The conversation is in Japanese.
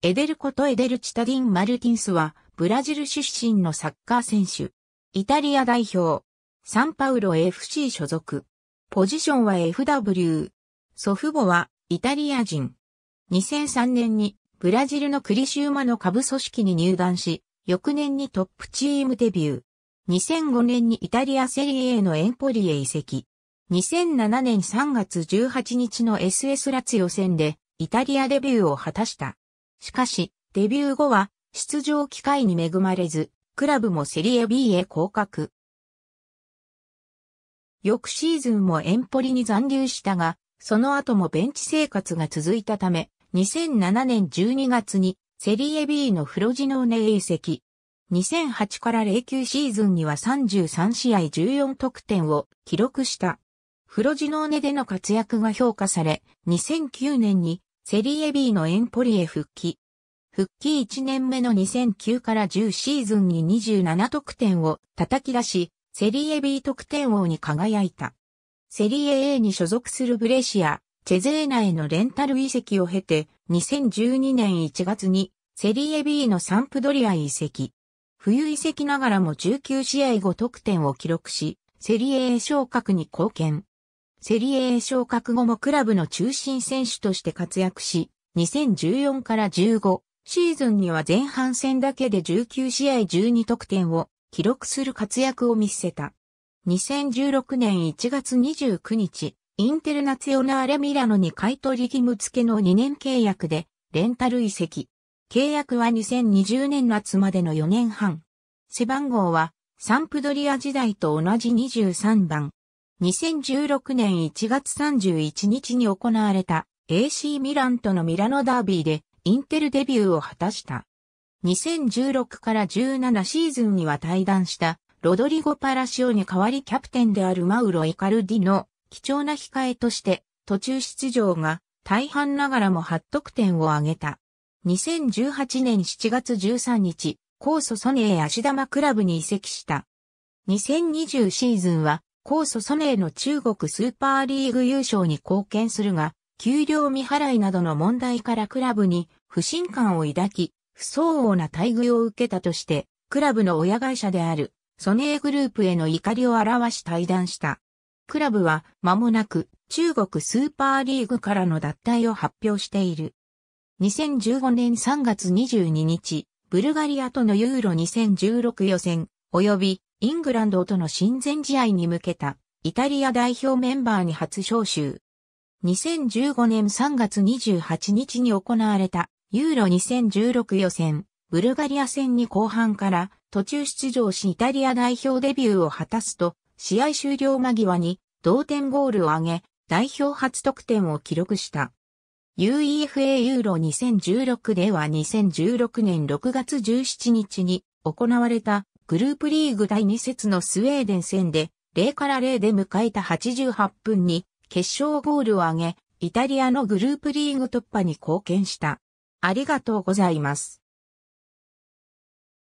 エデルことエデル・チタディン・マルティンスは、ブラジル出身のサッカー選手。イタリア代表。サンパウロ FC 所属。ポジションは FW。祖父母はイタリア人。2003年にブラジルのクリシウマの下部組織に入団し、翌年にトップチームデビュー。2005年にイタリアセリエのエンポリへ移籍。2007年3月18日の SS ラツ予選でイタリアデビューを果たした。しかし、デビュー後は出場機会に恵まれず、クラブもセリエ B へ降格。翌シーズンもエンポリに残留したが、その後もベンチ生活が続いたため、2007年12月にセリエ B のフロジノーネへ移籍。2008から09シーズンには33試合14得点を記録した。フロジノーネでの活躍が評価され、2009年にセリエ B のエンポリエ復帰。復帰1年目の2009から10シーズンに27得点を叩き出し、セリエ B 得点王に輝いた。セリエ A に所属するブレシア、チェゼーナへのレンタル移籍を経て、2012年1月にセリエ B のサンプドリア移籍。冬移籍ながらも19試合5得点を記録し、セリエ A 昇格に貢献。セリエ A 昇格後もクラブの中心選手として活躍し、2014から15シーズンには前半戦だけで19試合12得点を記録する活躍を見せた。2016年1月29日、インテルナツヨナーレミラノに買取義務付けの2年契約で、レンタル移籍。契約は2020年夏までの4年半。背番号は、サンプドリア時代と同じ23番。2016年1月31日に行われた AC ミランとのミラノダービーでインテルデビューを果たした。2016から17シーズンには退団したロドリゴ・パラシオに代わりキャプテンであるマウロ・イカルディの貴重な控えとして途中出場が大半ながらも8得点を挙げた。2018年7月13日、コースソネー足玉クラブに移籍した。2020シーズンは高祖ソネーの中国スーパーリーグ優勝に貢献するが、給料未払いなどの問題からクラブに不信感を抱き、不相応な待遇を受けたとして、クラブの親会社であるソネーグループへの怒りを表し対談した。クラブは間もなく中国スーパーリーグからの脱退を発表している。2015年3月22日、ブルガリアとのユーロ2016予選、及びイングランドとの親善試合に向けたイタリア代表メンバーに初招集。2015年3月28日に行われたユーロ2016予選、ブルガリア戦に後半から途中出場しイタリア代表デビューを果たすと、試合終了間際に同点ゴールを挙げ、代表初得点を記録した。UEFA ユーロ2016では2016年6月17日に行われたグループリーグ第2節のスウェーデン戦で0から0で迎えた88分に決勝ゴールを挙げ、イタリアのグループリーグ突破に貢献した。ありがとうございます。